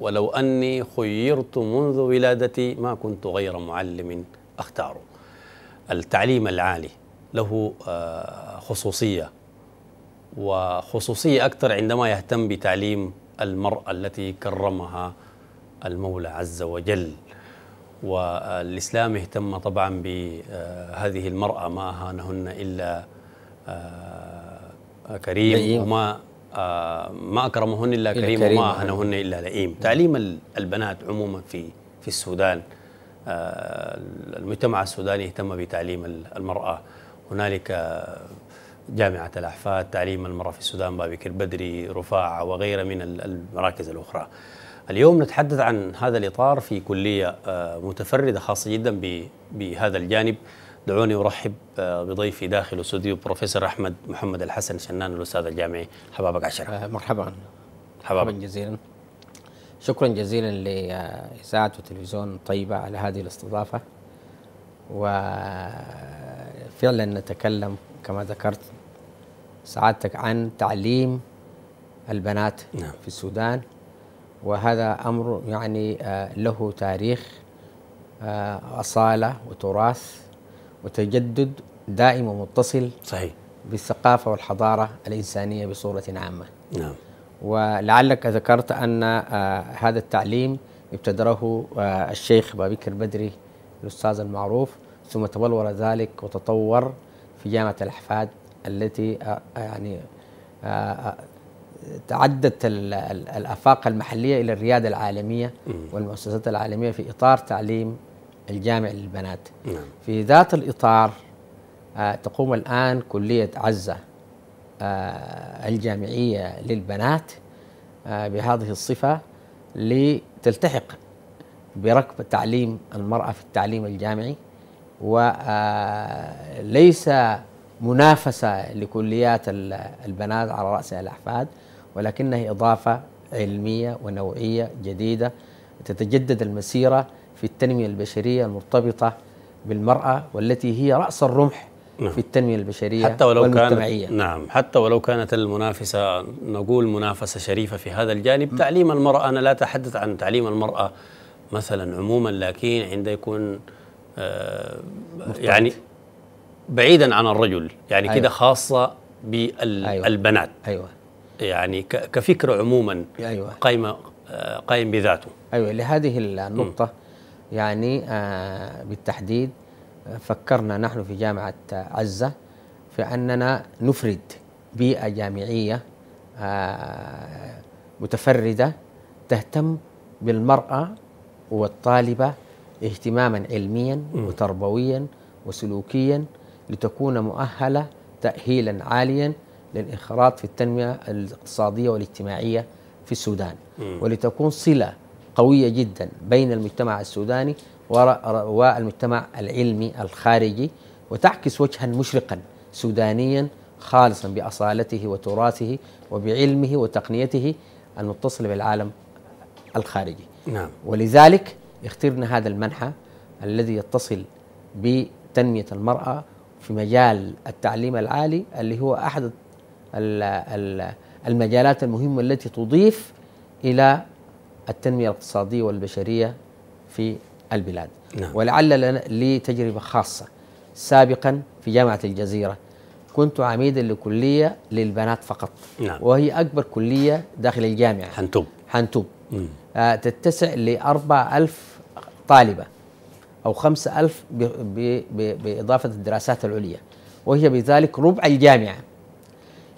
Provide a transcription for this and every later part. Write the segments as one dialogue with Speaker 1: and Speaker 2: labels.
Speaker 1: ولو أني خيرت منذ ولادتي ما كنت غير معلم أختاره التعليم العالي له آه، خصوصية وخصوصية أكثر عندما يهتم بتعليم المرأة التي كرمها المولى عز وجل والإسلام اهتم طبعا بهذه آه، المرأة ما أهانهن إلا آه، كريم وما آه، ما اكرمهن الا كريم وما اهنهن الا لئيم نعم. تعليم البنات عموما في في السودان آه، المجتمع السوداني اهتم بتعليم المراه هنالك آه، جامعة الأحفاد تعليم المرأة في السودان بابكر بدري رفاعة وغيرها من المراكز الأخرى اليوم نتحدث عن هذا الإطار في كلية متفردة خاصة جدا بهذا الجانب دعوني أرحب آه، بضيفي داخل استوديو بروفيسور أحمد محمد الحسن شنان الأستاذ الجامعي حبابك عشرة آه، مرحبا
Speaker 2: حبابا جزيلا شكرا جزيلا لإذاعة وتلفزيون طيبة على هذه الاستضافة وفعلا نتكلم كما ذكرت سعادتك عن تعليم البنات نعم. في السودان وهذا أمر يعني آه، له تاريخ أصالة وتراث وتجدد دائم ومتصل صحيح بالثقافة والحضارة الإنسانية بصورة عامة نعم ولعلك ذكرت أن آه، هذا التعليم ابتدره آه، الشيخ بابكر بدري الأستاذ المعروف ثم تبلور ذلك وتطور في جامعة الأحفاد التي آه، يعني تعدت الافاق المحليه الى الرياده العالميه والمؤسسات العالميه في اطار تعليم الجامع للبنات نعم. في ذات الإطار آه، تقوم الآن كلية عزة آه، الجامعية للبنات آه، بهذه الصفة لتلتحق بركب تعليم المرأة في التعليم الجامعي وليس منافسة لكليات البنات على رأس الأحفاد ولكنها إضافة علمية ونوعية جديدة تتجدد المسيرة في التنمية البشرية المرتبطة بالمرأة والتي هي رأس الرمح نعم. في التنمية البشرية حتى ولو والمجتمعية كانت
Speaker 1: نعم حتى ولو كانت المنافسة نقول منافسة شريفة في هذا الجانب م. نعم. تعليم المرأة أنا لا أتحدث عن تعليم المرأة مثلا عموما لكن عند يكون آه يعني بعيدا عن الرجل يعني أيوة. كده خاصة بالبنات أيوة. أيوة. يعني كفكرة عموما
Speaker 2: أيوة. قائمة آه، قائم بذاته أيوة لهذه النقطة م. يعني آه، بالتحديد فكرنا نحن في جامعة عزة في أننا نفرد بيئة جامعية آه، متفردة تهتم بالمرأة والطالبة اهتماما علميا وتربويا وسلوكيا لتكون مؤهلة تأهيلا عاليا للانخراط في التنمية الاقتصادية والاجتماعية في السودان ولتكون صلة قوية جدا بين المجتمع السوداني والمجتمع العلمي الخارجي وتعكس وجها مشرقا سودانيا خالصا بأصالته وتراثه وبعلمه وتقنيته المتصل بالعالم الخارجي نعم. ولذلك اخترنا هذا المنحى الذي يتصل بتنمية المرأة في مجال التعليم العالي اللي هو أحد المجالات المهمة التي تضيف إلى التنمية الاقتصادية والبشرية في البلاد نعم. ولعل لي تجربة خاصة سابقا في جامعة الجزيرة كنت عميدا لكلية للبنات فقط نعم. وهي أكبر كلية داخل الجامعة حنتوب حنتوب آه تتسع لأربع ألف طالبة أو خمسة ألف بإضافة الدراسات العليا وهي بذلك ربع الجامعة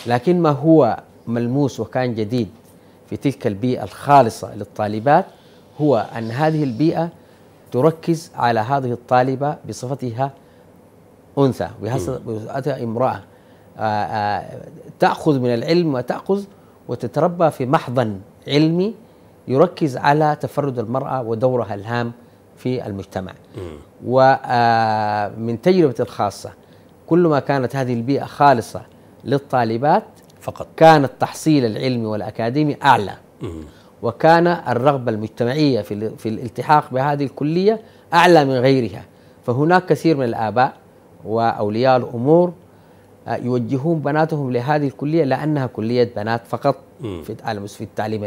Speaker 2: لكن ما هو ملموس وكان جديد في تلك البيئة الخالصة للطالبات هو أن هذه البيئة تركز على هذه الطالبة بصفتها أنثى بصفتها امرأة آه، آه، تأخذ من العلم وتأخذ وتتربى في محضن علمي يركز على تفرد المرأة ودورها الهام في المجتمع ومن آه، تجربة الخاصة كلما كانت هذه البيئة خالصة للطالبات فقط كان التحصيل العلمي والأكاديمي أعلى وكان الرغبة المجتمعية في, في الالتحاق بهذه الكلية أعلى من غيرها فهناك كثير من الآباء وأولياء الأمور آه، يوجهون بناتهم لهذه الكلية لأنها كلية بنات فقط في التعليم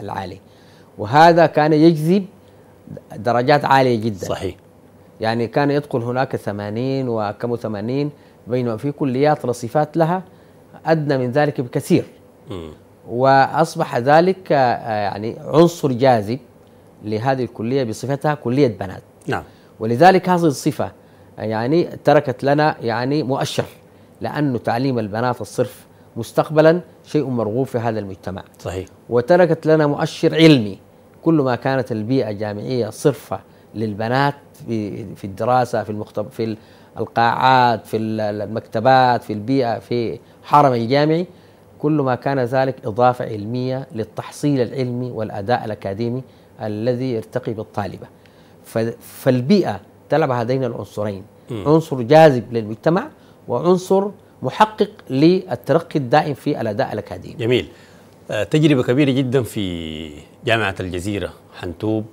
Speaker 2: العالي وهذا كان يجذب درجات عالية جدا صحيح يعني كان يدخل هناك 80 وكم 80 بينما في كليات رصيفات لها أدنى من ذلك بكثير وأصبح ذلك آه، يعني عنصر جاذب لهذه الكلية بصفتها كلية بنات نعم ولذلك هذه الصفة آه، يعني تركت لنا يعني مؤشر لأن تعليم البنات الصرف مستقبلا شيء مرغوب في هذا المجتمع صحيح وتركت لنا مؤشر علمي كل ما كانت البيئة الجامعية صرفة للبنات في في الدراسة في المختب في القاعات في المكتبات في البيئة في الحرم الجامعي كل ما كان ذلك إضافة علمية للتحصيل العلمي والأداء الأكاديمي الذي يرتقي بالطالبة فالبيئة تلعب هذين العنصرين م. عنصر جاذب للمجتمع وعنصر محقق للترقي الدائم في الأداء الأكاديمي جميل آه، تجربة كبيرة جدا
Speaker 1: في جامعة الجزيرة حنتوب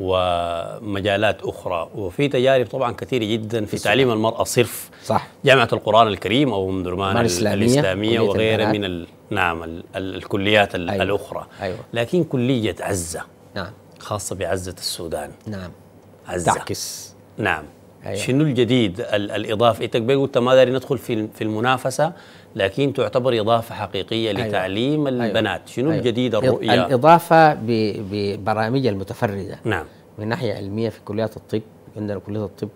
Speaker 1: ومجالات اخرى وفي تجارب طبعا كثيره جدا في تعليم المراه صرف صح جامعه القران الكريم او ام درمان الاسلاميه, الإسلامية وغيرها من ال نعم ال الكليات ال أيوة الاخرى أيوة لكن كليه عزه نعم خاصه بعزه السودان نعم عزه تعكس نعم أيوة. شنو الجديد الاضافه انت قلت ما داري ندخل في في المنافسه لكن تعتبر إضافة حقيقية أيوة. لتعليم أيوة. البنات شنو أيوة. الجديد الرؤية؟
Speaker 2: الإضافة ببرامج المتفردة نعم من ناحية علمية في كليات الطب عندنا كلية الطب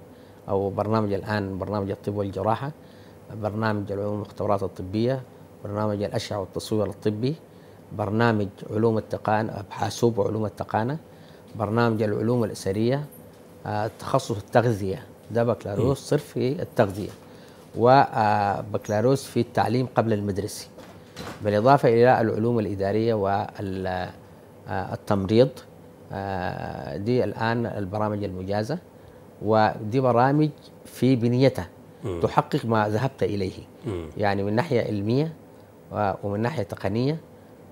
Speaker 2: أو برنامج الآن برنامج الطب والجراحة برنامج العلوم المختبرات الطبية برنامج الأشعة والتصوير الطبي برنامج علوم التقانة حاسوب وعلوم التقانة برنامج العلوم الأسرية آه، تخصص التغذية ده بكالوريوس صرف في التغذية وبكالوريوس في التعليم قبل المدرسي بالإضافة إلى العلوم الإدارية والتمريض آه، دي الآن البرامج المجازة ودي برامج في بنيتها تحقق ما ذهبت إليه يعني من ناحية علمية ومن ناحية تقنية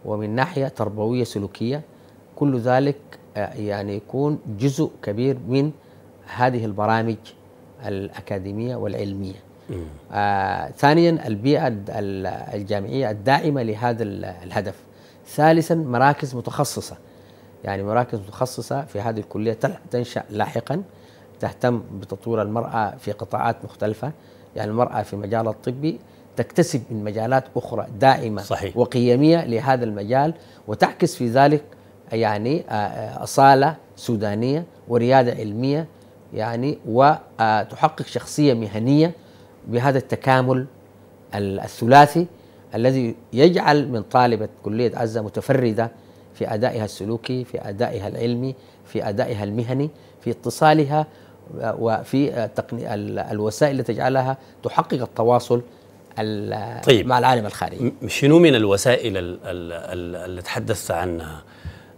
Speaker 2: ومن ناحية تربوية سلوكية كل ذلك آه، يعني يكون جزء كبير من هذه البرامج الأكاديمية والعلمية آه ثانيا البيئة الجامعية الدائمة لهذا الهدف ثالثا مراكز متخصصة يعني مراكز متخصصة في هذه الكلية تنشأ لاحقا تهتم بتطوير المرأة في قطاعات مختلفة يعني المرأة في مجال الطبي تكتسب من مجالات أخرى دائمة صحيح. وقيمية لهذا المجال وتعكس في ذلك يعني آه، آه، أصالة سودانية وريادة علمية يعني وتحقق شخصية مهنية بهذا التكامل الثلاثي الذي يجعل من طالبة كلية عزة متفردة في أدائها السلوكي في أدائها العلمي في أدائها المهني في اتصالها وفي الوسائل التي تجعلها تحقق التواصل طيب مع العالم الخارجي
Speaker 1: شنو من الوسائل اللي تحدثت عنها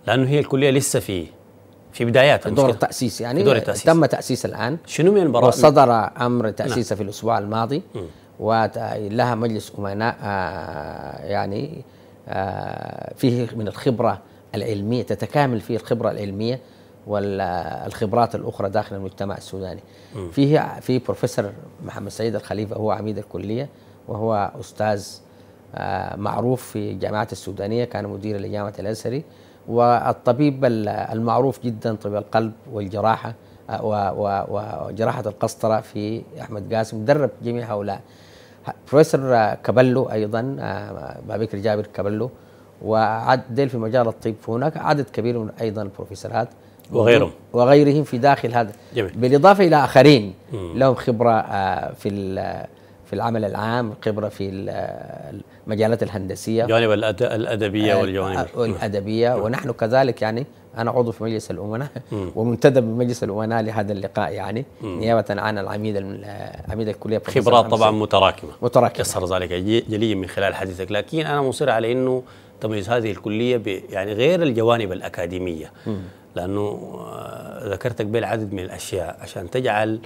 Speaker 1: لأنه هي الكلية لسه فيه في بدايات دور التاسيس يعني دور التأسيس.
Speaker 2: تم تأسيس الآن شنو من المباراة؟ وصدر أمر نعم. تأسيسه نعم. في الأسبوع الماضي ولها مجلس أمناء آه، يعني آه، فيه من الخبرة العلمية تتكامل فيه الخبرة العلمية والخبرات الاخرى داخل المجتمع السوداني م. فيه في بروفيسور محمد سعيد الخليفه هو عميد الكليه وهو استاذ آه، معروف في الجامعات السودانيه كان مديرا لجامعه الازهري والطبيب المعروف جدا طبيب القلب والجراحة آه، وجراحة القسطرة في أحمد قاسم درب جميع هؤلاء بروفيسور كابلو أيضا آه، بابكر جابر كابلو وعدل في مجال الطب فهناك عدد كبير من أيضا البروفيسورات وغيرهم وغيرهم في داخل هذا جميل. بالإضافة إلى آخرين مم. لهم خبرة آه، في في العمل العام خبرة في المجالات الهندسيه جانب
Speaker 1: الادبيه آه، والجوانب آه،
Speaker 2: الادبيه ونحن كذلك يعني انا عضو في مجلس الامناء ومنتدب بمجلس الامناء لهذا اللقاء يعني نيابه عن العميد عميد الكليه خبرات طبعا متراكمه متراكمه يسر
Speaker 1: ذلك جليا من خلال حديثك لكن انا مصر على انه تميز هذه الكليه يعني غير الجوانب الاكاديميه م. لانه آه، ذكرتك بالعدد من الاشياء عشان تجعل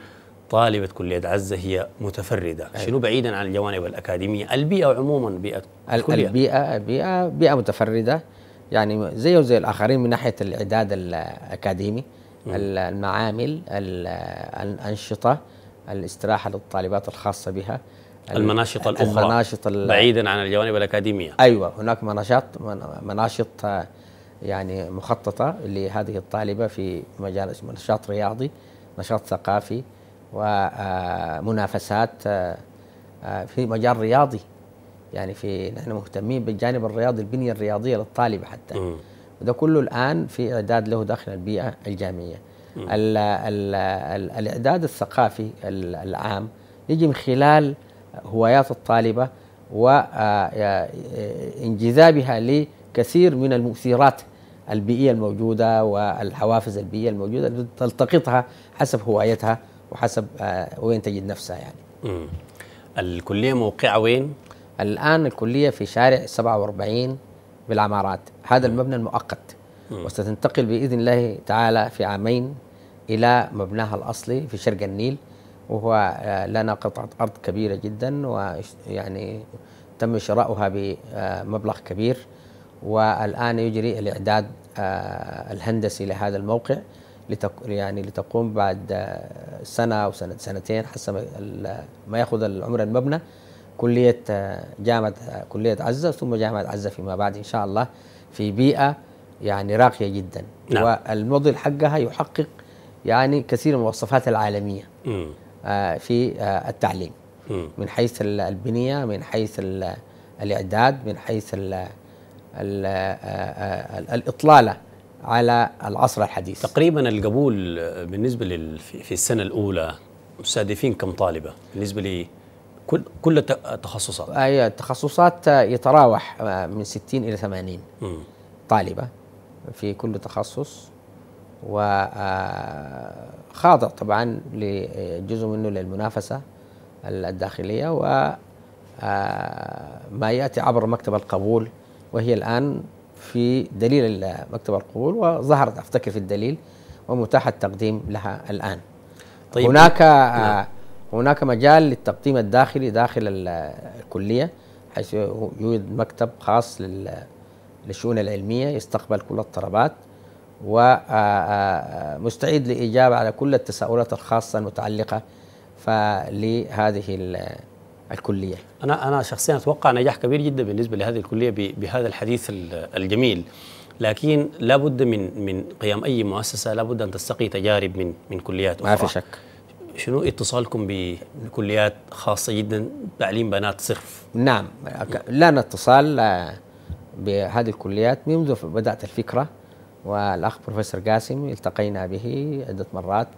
Speaker 1: طالبة كلية عزة هي متفردة أيوة. شنو بعيدا عن الجوانب الأكاديمية البيئة عموما بيئة الكلية.
Speaker 2: البيئة بيئة بيئة متفردة يعني زيه وزي الآخرين من ناحية الإعداد الأكاديمي م. المعامل الأنشطة الاستراحة للطالبات الخاصة بها المناشط الأخرى المناشط بعيدا
Speaker 1: عن الجوانب الأكاديمية
Speaker 2: أيوة هناك مناشط مناشط يعني مخططة لهذه الطالبة في مجال نشاط رياضي نشاط ثقافي ومنافسات آه، آه، في مجال رياضي يعني في نحن مهتمين بالجانب الرياضي البنيه الرياضيه للطالب حتى وده كله الان في اعداد له داخل البيئه الجامعيه الـ الـ الـ الاعداد الثقافي العام يجي من خلال هوايات الطالبه وانجذابها آه، لكثير من المؤثرات البيئيه الموجوده والحوافز البيئيه الموجوده تلتقطها حسب هوايتها وحسب آه، وين تجد نفسها يعني مم. الكليه موقعها وين الان الكليه في شارع 47 بالعمارات هذا مم. المبنى المؤقت مم. وستنتقل باذن الله تعالى في عامين الى مبناها الاصلي في شرق النيل وهو آه، لنا قطعه ارض كبيره جدا ويعني تم شراؤها بمبلغ كبير والان يجري الاعداد آه، الهندسي لهذا الموقع لتق... يعني لتقوم بعد سنه او سنة سنتين حسب ما ياخذ العمر المبنى كليه جامعه كليه عزه ثم جامعه عزه فيما بعد ان شاء الله في بيئه يعني راقيه جدا نعم. والموديل حقها يحقق يعني كثير من المواصفات العالميه م. آه، في آه، التعليم م. من حيث البنيه من حيث الاعداد من حيث الـ الـ آه، الـ الاطلاله على العصر الحديث تقريبا القبول بالنسبه لل في
Speaker 1: السنه الاولى مستهدفين كم طالبه بالنسبه لي كل كل التخصصات
Speaker 2: ايوه التخصصات يتراوح آه، من 60 الى 80 م. طالبه في كل تخصص و آه، خاضع طبعا لجزء منه للمنافسه الداخليه و آه، ما ياتي عبر مكتب القبول وهي الان في دليل مكتب القبول وظهرت افتكر في الدليل ومتاح التقديم لها الان.
Speaker 1: طيب هناك نعم.
Speaker 2: هناك مجال للتقديم الداخلي داخل الكليه حيث يوجد مكتب خاص للشؤون العلميه يستقبل كل الطلبات ومستعد للاجابه على كل التساؤلات الخاصه المتعلقه فلهذه الكليه؟
Speaker 1: انا انا شخصيا اتوقع نجاح كبير جدا بالنسبه لهذه الكليه بهذا الحديث الجميل لكن لابد من من قيام اي مؤسسه لابد ان تستقي تجارب من من كليات اخرى ما في شك شنو اتصالكم بكليات خاصه جدا تعليم بنات صرف؟
Speaker 2: نعم لنا اتصال بهذه الكليات منذ بدات الفكره والاخ بروفيسور قاسم التقينا به عده مرات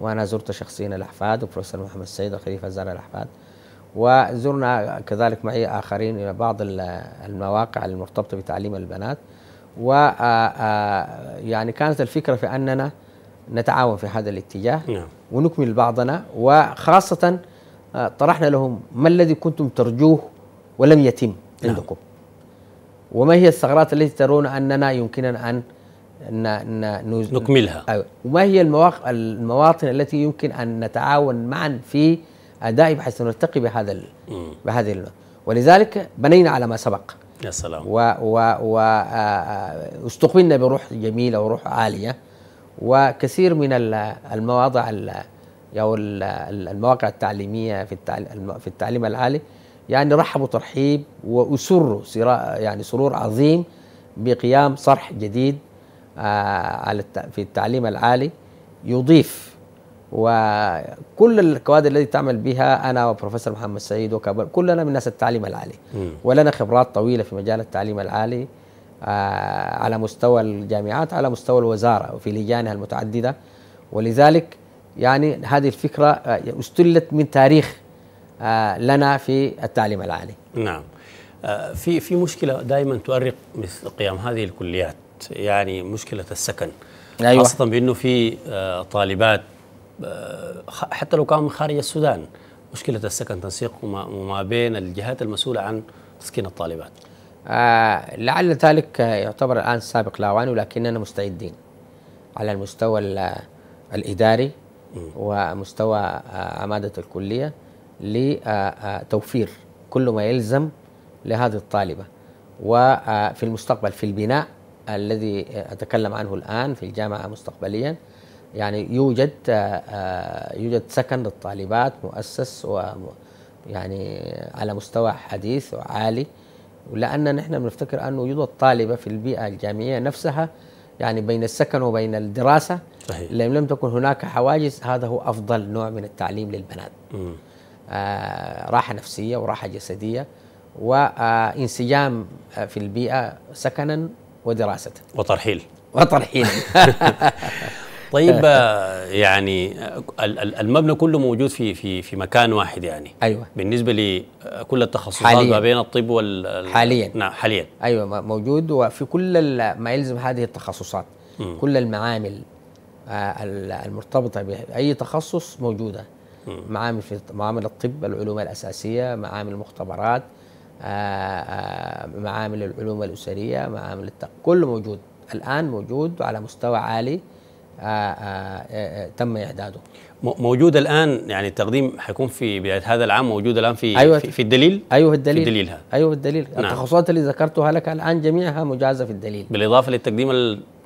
Speaker 2: وانا زرت شخصيا الاحفاد وبروفيسور محمد السيد وخليفه زار الاحفاد وزرنا كذلك معي آخرين إلى بعض المواقع المرتبطة بتعليم البنات و يعني كانت الفكرة في أننا نتعاون في هذا الاتجاه نعم. ونكمل بعضنا وخاصة طرحنا لهم ما الذي كنتم ترجوه ولم يتم نعم. عندكم وما هي الثغرات التي ترون أننا يمكننا أن نكملها أيوة. وما هي المواطن التي يمكن أن نتعاون معا في ادائي بحيث نرتقي بهذا ال... بهذه ال... ولذلك بنينا على ما سبق يا سلام و و... و... آه، آه، بروح جميله وروح عاليه وكثير من المواضع او المواقع التعليميه في التعليم, في التعليم العالي يعني رحبوا ترحيب واسروا يعني سرور عظيم بقيام صرح جديد آه، على في التعليم العالي يضيف وكل الكوادر التي تعمل بها انا وبروفيسور محمد سعيد وكبر كلنا من ناس التعليم العالي ولنا خبرات طويله في مجال التعليم العالي آه، على مستوى الجامعات على مستوى الوزاره وفي لجانها المتعدده ولذلك يعني هذه الفكره آه، استلت من تاريخ آه، لنا في التعليم العالي.
Speaker 1: نعم. في في مشكله دائما تؤرق مثل قيام هذه الكليات يعني مشكله السكن. أيوة. خاصه بانه في طالبات حتى لو كان من خارج السودان مشكله السكن تنسيق وما بين الجهات
Speaker 2: المسؤوله عن تسكين الطالبات آه لعل ذلك يعتبر الان سابق لاوان ولكننا مستعدين على المستوى الاداري ومستوى آه، عماده الكليه لتوفير كل ما يلزم لهذه الطالبه وفي آه، المستقبل في البناء الذي آه، اتكلم عنه الان في الجامعه مستقبليا يعني يوجد آه، يوجد سكن للطالبات مؤسس و يعني على مستوى حديث وعالي ولأن نحن بنفتكر أن وجود الطالبة في البيئة الجامعية نفسها يعني بين السكن وبين الدراسة صحيح. لم لم تكن هناك حواجز هذا هو أفضل نوع من التعليم للبنات آه راحة نفسية وراحة جسدية وانسجام آه، آه، في البيئة سكنا ودراسة وترحيل وترحيل طيب آه، آه.
Speaker 1: يعني المبنى كله موجود في في في مكان واحد يعني ايوه بالنسبه لكل آه، التخصصات حالياً. ما بين الطب وال حاليا نعم حاليا
Speaker 2: ايوه موجود وفي كل ما يلزم هذه التخصصات م. كل المعامل المرتبطه باي تخصص موجوده م. معامل في معامل الطب العلوم الاساسيه معامل المختبرات معامل العلوم الاسريه معامل التق... كله موجود الان موجود على مستوى عالي آه، آه، آه، تم اعداده
Speaker 1: موجود الان يعني التقديم حيكون في بدايه هذا العام موجود الان في أيوة في, في الدليل ايوه الدليل في الدليل
Speaker 2: ايوه ايوه الدليل نعم. التخصصات اللي ذكرتها لك الان جميعها مجازه في الدليل بالاضافه للتقديم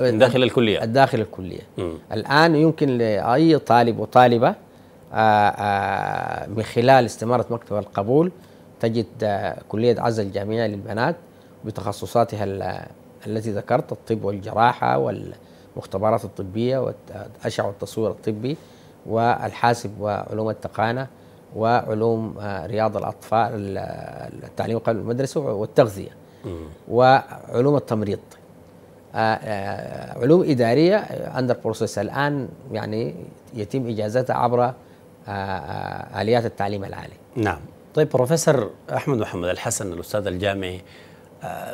Speaker 2: من داخل الكليه داخل الكليه مم. الان يمكن لاي طالب وطالبه من خلال استماره مكتب القبول تجد كليه عز الجامعيه للبنات بتخصصاتها التي ذكرت الطب والجراحه وال المختبرات الطبيه والاشعه والتصوير الطبي والحاسب وعلوم التقانه وعلوم آه، رياض الاطفال التعليم قبل المدرسه والتغذيه وعلوم التمريض آه، آه، علوم اداريه اندر بروسيس الان يعني يتم اجازتها عبر اليات التعليم العالي.
Speaker 1: نعم. طيب بروفيسور احمد محمد الحسن الاستاذ الجامعي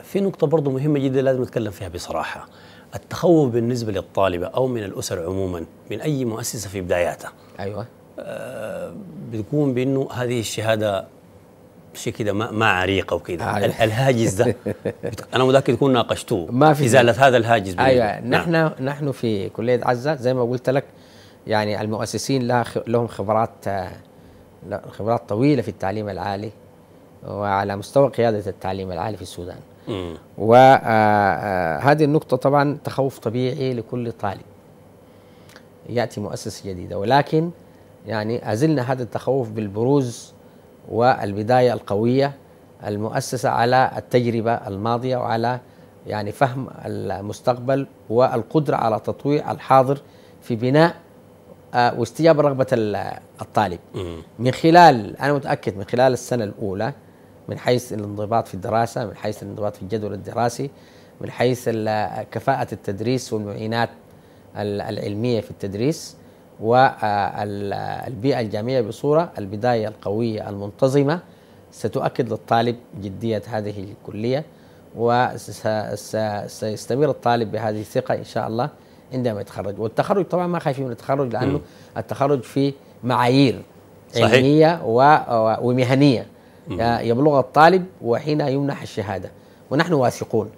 Speaker 1: في نقطه برضه مهمه جدا لازم نتكلم فيها بصراحه. التخوف بالنسبه للطالبه او من الاسر عموما من اي مؤسسه في بداياتها ايوه آه بتكون بانه هذه الشهاده شيء كده ما, ما عريقه وكده أيوة. الهاجس ده انا متاكد تكون ناقشتوه ما في ازاله هذا الهاجس ايوه نحن
Speaker 2: نعم. نحن في كليه عزه زي ما قلت لك يعني المؤسسين لها لهم خبرات آه، خبرات طويله في التعليم العالي وعلى مستوى قياده التعليم العالي في السودان وهذه آه، آه، النقطة طبعا تخوف طبيعي لكل طالب يأتي مؤسسة جديدة ولكن يعني أزلنا هذا التخوف بالبروز والبداية القوية المؤسسة على التجربة الماضية وعلى يعني فهم المستقبل والقدرة على تطويع الحاضر في بناء آه، واستجابة رغبة الطالب من خلال أنا متأكد من خلال السنة الأولى من حيث الانضباط في الدراسة من حيث الانضباط في الجدول الدراسي من حيث كفاءة التدريس والمعينات العلمية في التدريس والبيئة الجامعية بصورة البداية القوية المنتظمة ستؤكد للطالب جدية هذه الكلية وسيستمر الطالب بهذه الثقة إن شاء الله عندما يتخرج والتخرج طبعا ما خايفين من التخرج لأنه التخرج فيه معايير علمية صحيح. ومهنية يبلغ الطالب وحين يمنح الشهادة ونحن واثقون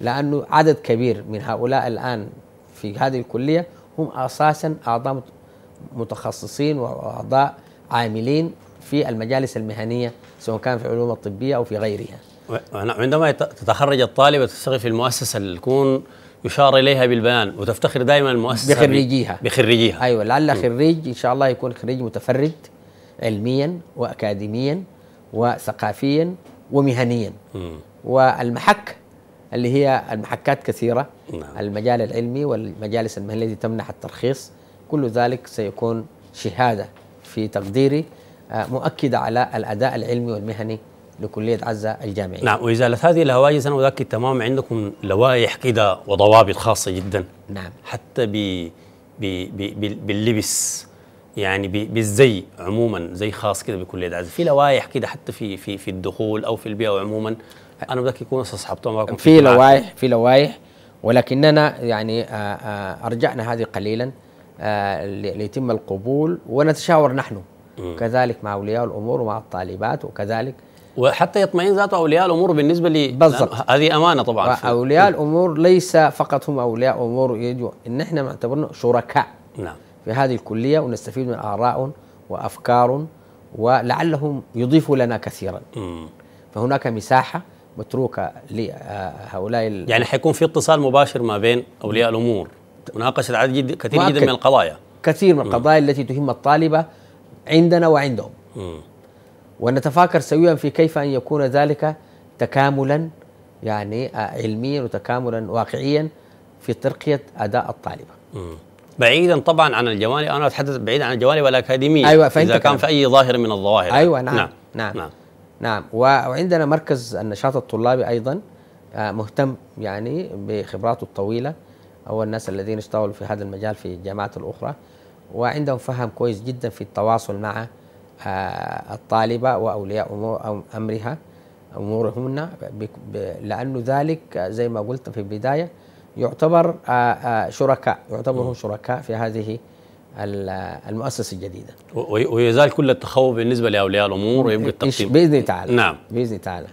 Speaker 2: لأنه عدد كبير من هؤلاء الآن في هذه الكلية هم أساسا أعضاء متخصصين وأعضاء عاملين في المجالس المهنية سواء كان في العلوم الطبية أو في غيرها
Speaker 1: عندما تتخرج الطالب وتشتغل في المؤسسة اللي تكون يشار اليها بالبيان وتفتخر دائما المؤسسه بخريجيها بخريجيها ايوه
Speaker 2: لعل خريج ان شاء الله يكون خريج متفرد علميا واكاديميا وثقافيا ومهنيا م. والمحك اللي هي المحكات كثيرة نعم. المجال العلمي والمجالس المهنية التي تمنح الترخيص كل ذلك سيكون شهادة في تقديري آه، مؤكدة على الأداء العلمي والمهني لكلية عزة الجامعية نعم
Speaker 1: وإزالة هذه الهواجس أنا وذاك تمام عندكم لوائح كده وضوابط خاصة جدا نعم حتى ب... ب... ب... باللبس يعني بالزي عموما زي خاص كده بكليه العزف في لوائح كده حتى في في في الدخول او في البيئه عموما انا بدك يكون اصحابته معكم في لوائح
Speaker 2: في لوائح ولكننا يعني آه، آه، ارجعنا هذه قليلا آه، ليتم القبول ونتشاور نحن كذلك مع اولياء الامور ومع الطالبات وكذلك وحتى يطمئن ذاته اولياء الامور بالنسبه لي بالضبط هذه امانه طبعا اولياء الامور ليس فقط هم اولياء امور يجوا ان احنا معتبرنا شركاء نعم في هذه الكلية ونستفيد من آراء وأفكار ولعلهم يضيفوا لنا كثيرا م. فهناك مساحة متروكة لهؤلاء يعني
Speaker 1: حيكون في اتصال مباشر ما بين أولياء الأمور مناقشة عدد جد كثير جدا من القضايا
Speaker 2: كثير من القضايا م. التي تهم الطالبة عندنا وعندهم م. ونتفاكر سويا في كيف أن يكون ذلك تكاملا يعني آه، علميا وتكاملا واقعيا في ترقية أداء الطالبة
Speaker 1: م. بعيدا طبعا عن الجوانب انا اتحدث بعيدا عن الجوانب الاكاديميه ايوه فانت اذا كان في اي ظاهره من الظواهر ايوه نعم نعم نعم, نعم.
Speaker 2: نعم وعندنا مركز النشاط الطلابي ايضا آه، مهتم يعني بخبراته الطويله او الناس الذين اشتغلوا في هذا المجال في الجامعات الاخرى وعندهم فهم كويس جدا في التواصل مع آه، الطالبه واولياء امور امرها امورهن لانه ذلك زي ما قلت في البدايه يعتبر آه، آه، شركاء يعتبرون شركاء في هذه المؤسسه الجديده
Speaker 1: ويزال كل التخوف بالنسبه لاولياء الامور ويبقى التقسيم
Speaker 2: باذن تعالى نعم باذن تعالى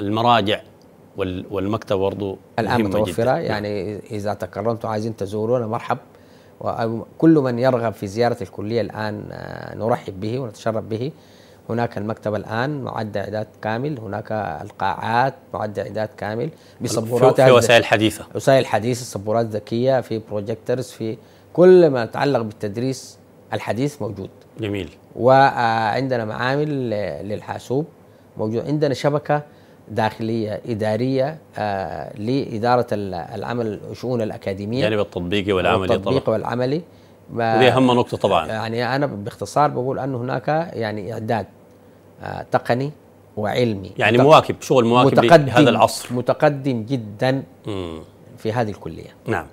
Speaker 1: المراجع والمكتب برضه الان متوفره جداً. نعم.
Speaker 2: يعني اذا تكرمتوا عايزين تزورونا مرحب وكل من يرغب في زياره الكليه الان آه، نرحب به ونتشرف به هناك المكتب الآن معد إعداد كامل هناك القاعات معد إعداد كامل بسبورات في وسائل حديثة وسائل حديثة سبورات ذكية في بروجيكترز في كل ما يتعلق بالتدريس الحديث موجود جميل وعندنا معامل للحاسوب موجود عندنا شبكة داخلية إدارية آه، لإدارة العمل الشؤون الأكاديمية الجانب التطبيقي والعملي التطبيقي طبعا والعملي هذه أهم نقطة طبعا يعني أنا باختصار بقول أنه هناك يعني إعداد تقني وعلمي يعني مواكب شغل مواكب متقدم لهذا العصر متقدم جدا مم. في هذه الكليه
Speaker 1: نعم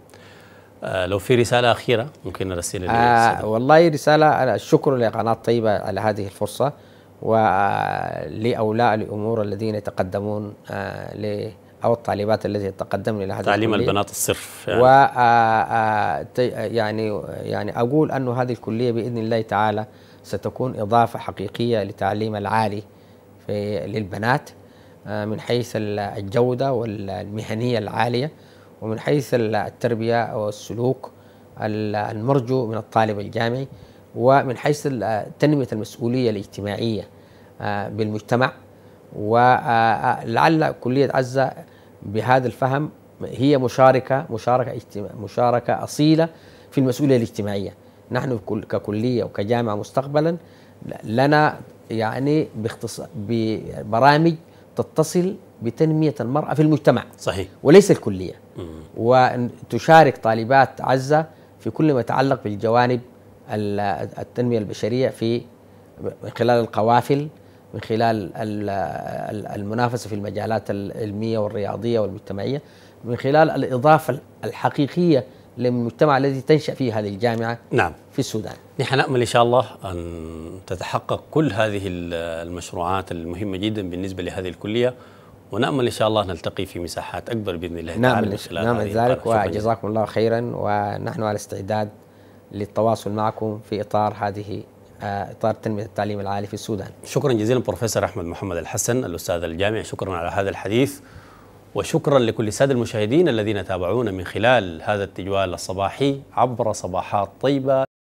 Speaker 1: آه، لو في رساله اخيره ممكن نرسل آه
Speaker 2: والله رساله الشكر لقناه طيبه على هذه الفرصه ولاولاء آه، الامور الذين يتقدمون آه، او الطالبات التي تقدمن الى هذا تعليم البنات
Speaker 1: الصرف يعني و
Speaker 2: يعني يعني اقول انه هذه الكليه باذن الله تعالى ستكون إضافة حقيقية للتعليم العالي في للبنات آه، من حيث الجودة والمهنية العالية ومن حيث التربية والسلوك المرجو من الطالب الجامعي ومن حيث تنمية المسؤولية الاجتماعية آه، بالمجتمع ولعل آه، كلية عزة بهذا الفهم هي مشاركة مشاركة مشاركة أصيلة في المسؤولية الاجتماعية نحن ككليه وكجامعه مستقبلا لنا يعني باختصار ببرامج تتصل بتنميه المراه في المجتمع صحيح وليس الكليه مم. وتشارك طالبات عزه في كل ما يتعلق بالجوانب التنميه البشريه في من خلال القوافل من خلال المنافسه في المجالات العلميه والرياضيه والمجتمعيه من خلال الاضافه الحقيقيه للمجتمع الذي تنشأ فيه هذه الجامعة نعم في السودان
Speaker 1: نحن نأمل إن شاء الله أن تتحقق كل هذه المشروعات المهمة جدا بالنسبة لهذه الكلية ونأمل إن شاء الله نلتقي في مساحات أكبر بإذن الله نعمل تعالى نعمل ذلك وجزاكم
Speaker 2: الله خيرا ونحن على استعداد للتواصل معكم في إطار هذه آه، اطار تنميه التعليم العالي في السودان. شكرا جزيلا بروفيسور احمد محمد
Speaker 1: الحسن الاستاذ الجامعي شكرا على هذا الحديث وشكرا لكل السادة المشاهدين الذين تابعونا من خلال هذا التجوال الصباحي عبر صباحات طيبة